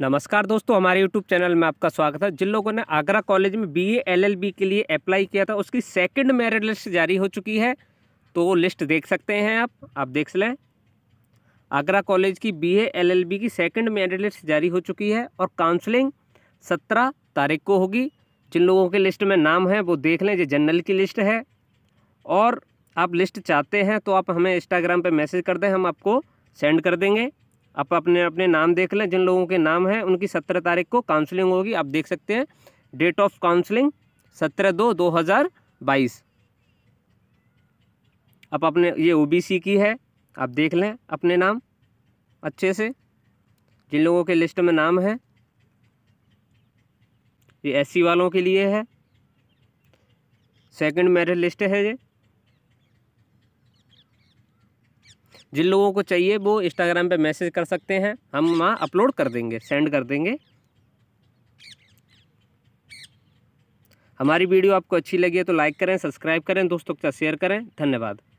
नमस्कार दोस्तों हमारे यूट्यूब चैनल में आपका स्वागत है जिन लोगों ने आगरा कॉलेज में बी एलएलबी के लिए अप्लाई किया था उसकी सेकंड मेरिट लिस्ट जारी हो चुकी है तो वो लिस्ट देख सकते हैं आप आप देख लें आगरा कॉलेज की बी एलएलबी की सेकंड मेरिट लिस्ट जारी हो चुकी है और काउंसलिंग सत्रह तारीख को होगी जिन लोगों के लिस्ट में नाम है वो देख लें ये जनरल की लिस्ट है और आप लिस्ट चाहते हैं तो आप हमें इंस्टाग्राम पर मैसेज कर दें हम आपको सेंड कर देंगे आप अपने अपने नाम देख लें जिन लोगों के नाम हैं उनकी सत्रह तारीख को काउंसलिंग होगी आप देख सकते हैं डेट ऑफ काउंसलिंग सत्रह दो दो हज़ार बाईस आप अपने ये ओबीसी की है आप देख लें अपने नाम अच्छे से जिन लोगों के लिस्ट में नाम है ये एससी वालों के लिए है सेकंड मेरिट लिस्ट है ये जिन लोगों को चाहिए वो इंस्टाग्राम पे मैसेज कर सकते हैं हम वहाँ अपलोड कर देंगे सेंड कर देंगे हमारी वीडियो आपको अच्छी लगी है तो लाइक करें सब्सक्राइब करें दोस्तों के साथ शेयर करें धन्यवाद